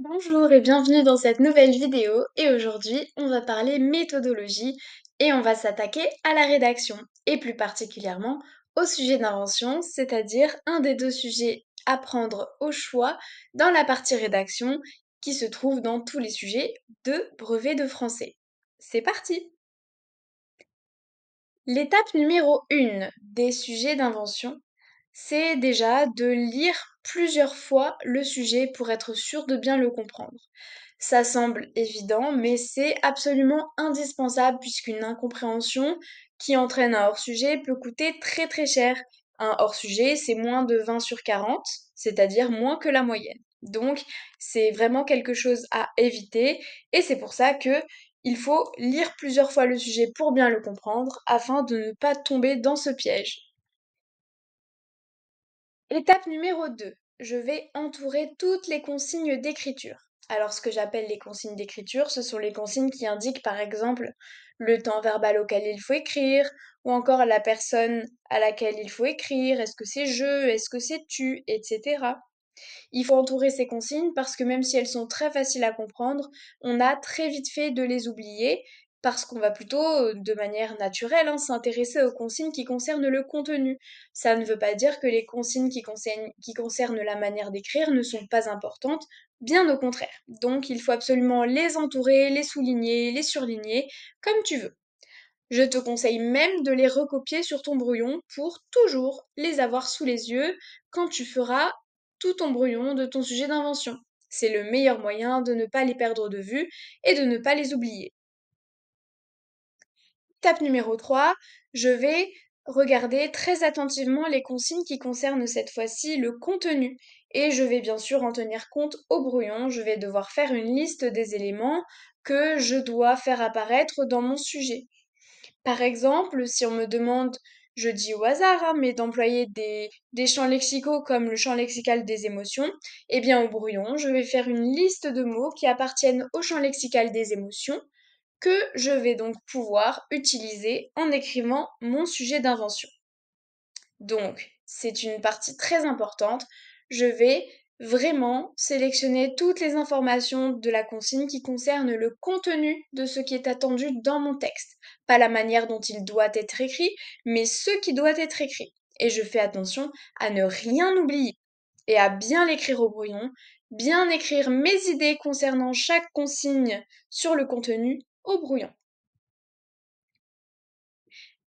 Bonjour et bienvenue dans cette nouvelle vidéo et aujourd'hui on va parler méthodologie et on va s'attaquer à la rédaction et plus particulièrement au sujet d'invention, c'est-à-dire un des deux sujets à prendre au choix dans la partie rédaction qui se trouve dans tous les sujets de brevet de français. C'est parti L'étape numéro 1 des sujets d'invention, c'est déjà de lire plusieurs fois le sujet pour être sûr de bien le comprendre. Ça semble évident, mais c'est absolument indispensable puisqu'une incompréhension qui entraîne un hors-sujet peut coûter très très cher. Un hors-sujet, c'est moins de 20 sur 40, c'est-à-dire moins que la moyenne. Donc, c'est vraiment quelque chose à éviter et c'est pour ça que il faut lire plusieurs fois le sujet pour bien le comprendre afin de ne pas tomber dans ce piège. L'étape numéro 2. Je vais entourer toutes les consignes d'écriture. Alors ce que j'appelle les consignes d'écriture, ce sont les consignes qui indiquent par exemple le temps verbal auquel il faut écrire, ou encore la personne à laquelle il faut écrire, est-ce que c'est je, est-ce que c'est tu, etc. Il faut entourer ces consignes parce que même si elles sont très faciles à comprendre, on a très vite fait de les oublier parce qu'on va plutôt, euh, de manière naturelle, hein, s'intéresser aux consignes qui concernent le contenu. Ça ne veut pas dire que les consignes qui concernent la manière d'écrire ne sont pas importantes, bien au contraire. Donc il faut absolument les entourer, les souligner, les surligner, comme tu veux. Je te conseille même de les recopier sur ton brouillon pour toujours les avoir sous les yeux quand tu feras tout ton brouillon de ton sujet d'invention. C'est le meilleur moyen de ne pas les perdre de vue et de ne pas les oublier. Étape numéro 3, je vais regarder très attentivement les consignes qui concernent cette fois-ci le contenu. Et je vais bien sûr en tenir compte au brouillon, je vais devoir faire une liste des éléments que je dois faire apparaître dans mon sujet. Par exemple, si on me demande, je dis au hasard, hein, mais d'employer des, des champs lexicaux comme le champ lexical des émotions, eh bien au brouillon, je vais faire une liste de mots qui appartiennent au champ lexical des émotions que je vais donc pouvoir utiliser en écrivant mon sujet d'invention. Donc, c'est une partie très importante. Je vais vraiment sélectionner toutes les informations de la consigne qui concernent le contenu de ce qui est attendu dans mon texte. Pas la manière dont il doit être écrit, mais ce qui doit être écrit. Et je fais attention à ne rien oublier et à bien l'écrire au brouillon, bien écrire mes idées concernant chaque consigne sur le contenu au brouillon.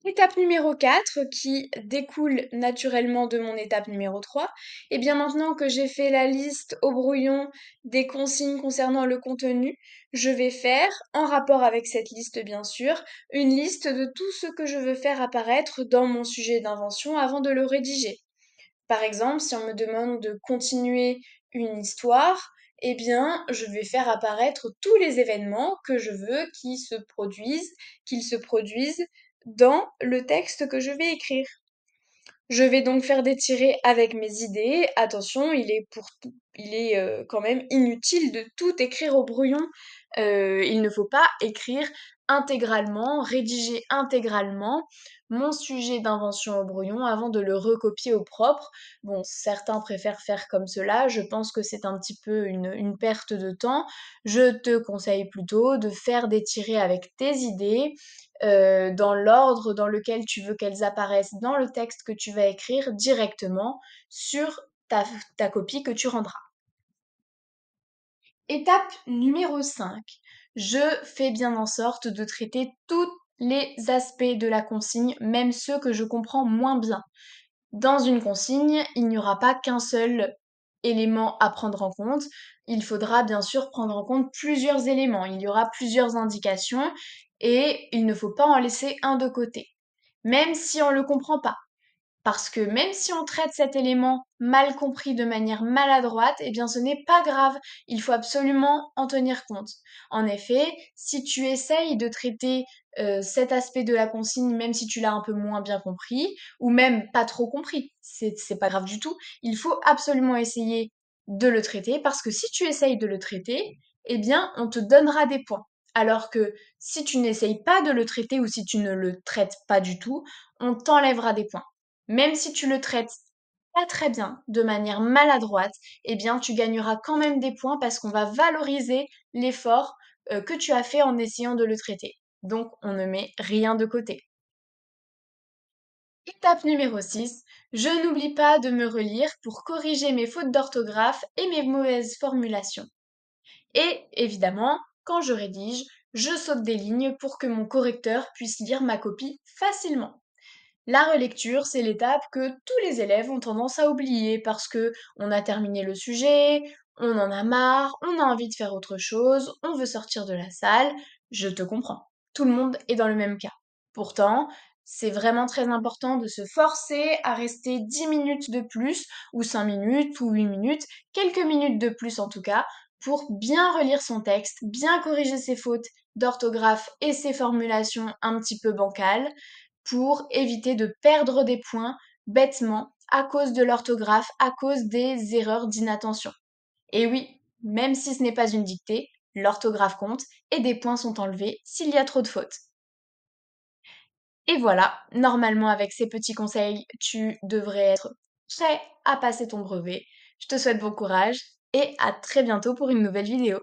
Étape numéro 4 qui découle naturellement de mon étape numéro 3. Et eh bien maintenant que j'ai fait la liste au brouillon des consignes concernant le contenu, je vais faire, en rapport avec cette liste bien sûr, une liste de tout ce que je veux faire apparaître dans mon sujet d'invention avant de le rédiger. Par exemple, si on me demande de continuer une histoire, eh bien, je vais faire apparaître tous les événements que je veux qui se produisent, qu'ils se produisent dans le texte que je vais écrire. Je vais donc faire des tirés avec mes idées. Attention, il est, pour, il est euh, quand même inutile de tout écrire au brouillon. Euh, il ne faut pas écrire intégralement, rédiger intégralement mon sujet d'invention au brouillon avant de le recopier au propre. Bon, certains préfèrent faire comme cela, je pense que c'est un petit peu une, une, perte de temps. Je te conseille plutôt de faire des tirés avec tes idées euh, dans l'ordre dans lequel tu veux qu'elles apparaissent dans le texte que tu vas écrire directement sur ta, copie que tu rendras. Étape numéro 5. Je fais bien en sorte de traiter tous les aspects de la consigne, même ceux que je comprends moins bien. Dans une consigne, il n'y aura pas qu'un seul élément à prendre en compte, il faudra bien sûr prendre en compte plusieurs éléments. Il y aura plusieurs indications et il ne faut pas en laisser un de côté, même si on ne le comprend pas. Parce que même si on traite cet élément mal compris de manière maladroite, eh bien ce n'est pas grave, il faut absolument en tenir compte. En effet, si tu essayes de traiter euh, cet aspect de la consigne, même si tu l'as un peu moins bien compris, ou même pas trop compris, c'est pas grave du tout, il faut absolument essayer de le traiter, parce que si tu essayes de le traiter, eh bien on te donnera des points. Alors que si tu n'essayes pas de le traiter ou si tu ne le traites pas du tout, on t'enlèvera des points. Même si tu le traites pas très bien, de manière maladroite, eh bien tu gagneras quand même des points parce qu'on va valoriser l'effort euh, que tu as fait en essayant de le traiter. Donc on ne met rien de côté. Étape numéro 6, je n'oublie pas de me relire pour corriger mes fautes d'orthographe et mes mauvaises formulations. Et évidemment, quand je rédige, je saute des lignes pour que mon correcteur puisse lire ma copie facilement. La relecture, c'est l'étape que tous les élèves ont tendance à oublier parce que on a terminé le sujet, on en a marre, on a envie de faire autre chose, on veut sortir de la salle, je te comprends. Tout le monde est dans le même cas. Pourtant, c'est vraiment très important de se forcer à rester 10 minutes de plus, ou 5 minutes, ou 8 minutes, quelques minutes de plus en tout cas, pour bien relire son texte, bien corriger ses fautes d'orthographe et ses formulations un petit peu bancales, pour éviter de perdre des points bêtement à cause de l'orthographe, à cause des erreurs d'inattention. Et oui, même si ce n'est pas une dictée, l'orthographe compte et des points sont enlevés s'il y a trop de fautes. Et voilà, normalement avec ces petits conseils, tu devrais être prêt à passer ton brevet. Je te souhaite bon courage et à très bientôt pour une nouvelle vidéo.